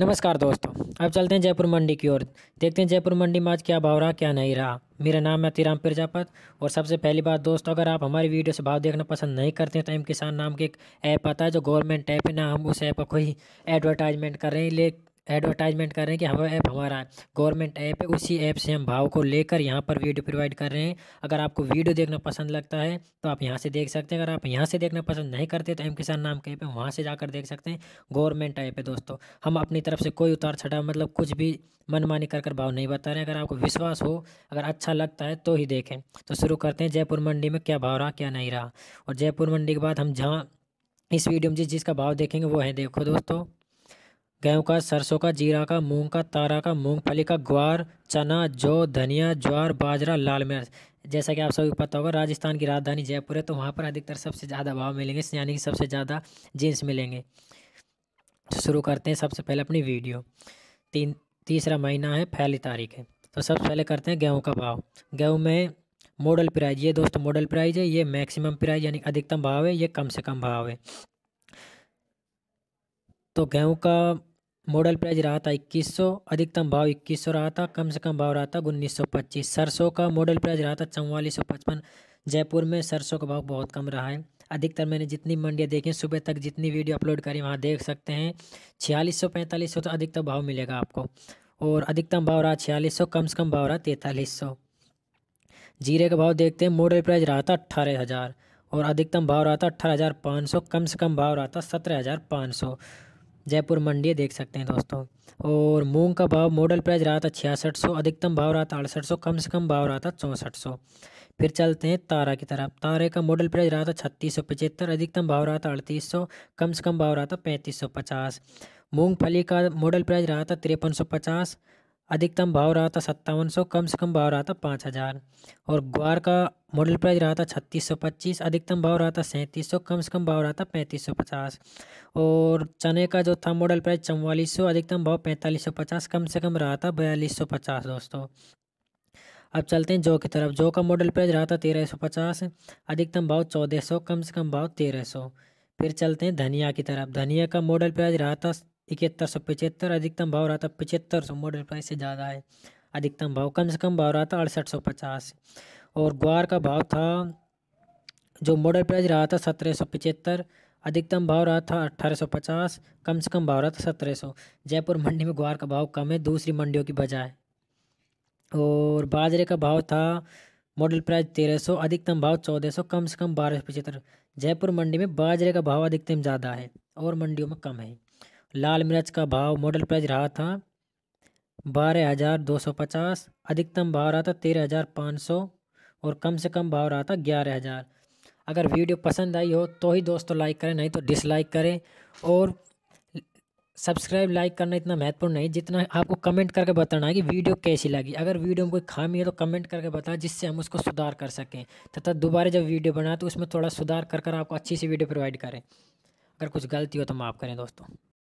नमस्कार दोस्तों अब चलते हैं जयपुर मंडी की ओर देखते हैं जयपुर मंडी में आज क्या भाव रहा क्या नहीं रहा मेरा नाम है तिराम प्रजापत और सबसे पहली बात दोस्तों अगर आप हमारी वीडियो से भाव देखना पसंद नहीं करते हैं तो एम किसान नाम के एक ऐप आता है जो गवर्नमेंट ऐप है ना हम उस ऐप पर कोई एडवर्टाइजमेंट कर रहे हैं ले एडवर्टाइजमेंट कर रहे हैं कि हमारा ऐप हमारा गवर्नमेंट ऐप है उसी ऐप से हम भाव को लेकर यहाँ पर वीडियो प्रोवाइड कर रहे हैं अगर आपको वीडियो देखना पसंद लगता है तो आप यहाँ से देख सकते हैं अगर आप यहाँ से देखना पसंद नहीं करते तो एम किसान नाम के ऐप है वहाँ से जाकर देख सकते हैं गवर्नमेंट ऐप है दोस्तों हम अपनी तरफ से कोई उतार छटा मतलब कुछ भी मनमानी कर कर भाव नहीं बता रहे अगर आपको विश्वास हो अगर अच्छा लगता है तो ही देखें तो शुरू करते हैं जयपुर मंडी में क्या भाव रहा क्या नहीं रहा और जयपुर मंडी के बाद हम जहाँ इस वीडियो में जिस जिसका भाव देखेंगे वो है देखो दोस्तों गेहूँ का सरसों का जीरा का मूंग का तारा का मूंगफली का ग्वार चना जौ धनिया ज्वार बाजरा लाल मिर्च जैसा कि आप सभी पता होगा राजस्थान की राजधानी जयपुर है तो वहाँ पर अधिकतर सबसे ज़्यादा भाव मिलेंगे यानी कि सबसे ज़्यादा जीन्स मिलेंगे तो शुरू करते हैं सबसे पहले अपनी वीडियो तीन तीसरा महीना है पहली तारीख है तो सबसे पहले करते हैं गेहूँ का भाव गेहूँ में मॉडल प्राइज ये दोस्तों मॉडल प्राइज है ये मैक्सिमम प्राइज यानी अधिकतम भाव है ये कम से कम भाव है तो गेहूँ का मॉडल प्राइस रहा था 2100 अधिकतम भाव 2100 रहा था कम से कम भाव रहा था उन्नीस सरसों का मॉडल प्राइस रहा था चौवालीस जयपुर में सरसों का भाव बहुत कम रहा है अधिकतर मैंने जितनी मंडियाँ देखी सुबह तक जितनी वीडियो अपलोड करी वहाँ देख सकते हैं छियालीस सौ पैंतालीस सौ तो अधिकतम भाव मिलेगा आपको और अधिकतम भाव रहा छियालीस सौ कम से कम भाव रहा तैंतालीस सौ जीरे का भाव देखते हैं मॉडल प्राइस रहा था अट्ठारह हज़ार और अधिकतम भाव रहा था अट्ठारह हज़ार पाँच सौ कम से कम भाव रहा था सत्रह हज़ार पाँच सौ जयपुर मंडी देख सकते हैं दोस्तों और मूंग का भाव मॉडल प्राइस रहा था छियासठ सौ अधिकतम भाव रहा था अड़सठ सौ कम से कम भाव रहा था चौंसठ सौ फिर चलते हैं तारा की तरफ तारे का मॉडल प्राइस रहा था छत्तीस सौ पचहत्तर अधिकतम भाव रहा था अड़तीस सौ कम से कम भाव रहा था पैंतीस सौ पचास मूँगफली का मॉडल प्राइस रहा था तिरपन सौ पचास अधिकतम भाव रहा था सत्तावन सौ कम से कम भाव रहा था पाँच हज़ार और ग्वार का मॉडल प्राइस रहा था छत्तीस सौ पच्चीस अधिकतम भाव रहा था सैंतीस सौ कम से कम भाव रहा था पैंतीस सौ पचास और चने का जो था मॉडल प्राइस चौवालीस सौ अधिकतम भाव पैंतालीस सौ पचास कम से कम रहा था बयालीस सौ पचास दोस्तों अब चलते हैं जौ की तरफ जौ का मॉडल प्राइस रहा था तेरह सौ पचास अधिकतम भाव चौदह सौ कम से कम भाव तेरह सौ फिर चलते हैं धनिया की तरफ धनिया का मॉडल प्राइस रहा था इकहत्तर सौ पचहत्तर अधिकतम भाव रहा था पचहत्तर सौ मॉडल प्राइस से ज़्यादा है अधिकतम भाव कम से कम भाव रहा था अड़सठ सौ पचास और ग्वार का भाव था जो मॉडल प्राइस रहा था सत्रह सौ पचहत्तर अधिकतम भाव रहा था अट्ठारह सौ पचास कम से कम भाव रहा था सत्रह सौ जयपुर मंडी में ग्वार का भाव कम है दूसरी मंडियों की बजाय और बाजरे का भाव था मॉडल प्राइस तेरह सौ अधिकतम भाव चौदह सौ कम से कम बारह सौ पचहत्तर जयपुर मंडी में बाजरे का भाव अधिकतम ज़्यादा है और मंडियों में कम है लाल मिर्च का भाव मॉडल प्राइस रहा था बारह हज़ार दो सौ पचास अधिकतम भाव रहा था तेरह हज़ार पाँच सौ और कम से कम भाव रहा था ग्यारह हज़ार अगर वीडियो पसंद आई हो तो ही दोस्तों लाइक करें नहीं तो डिसलाइक करें और सब्सक्राइब लाइक करना इतना महत्वपूर्ण नहीं जितना आपको कमेंट करके बताना है कि वीडियो कैसी लगी अगर वीडियो में कोई खामी है तो कमेंट करके बताएं जिससे हम उसको सुधार कर सकें तथा दोबारा जब वीडियो बनाए तो उसमें थोड़ा सुधार कर कर आपको अच्छी सी वीडियो प्रोवाइड करें अगर कुछ गलती हो तो माफ़ करें दोस्तों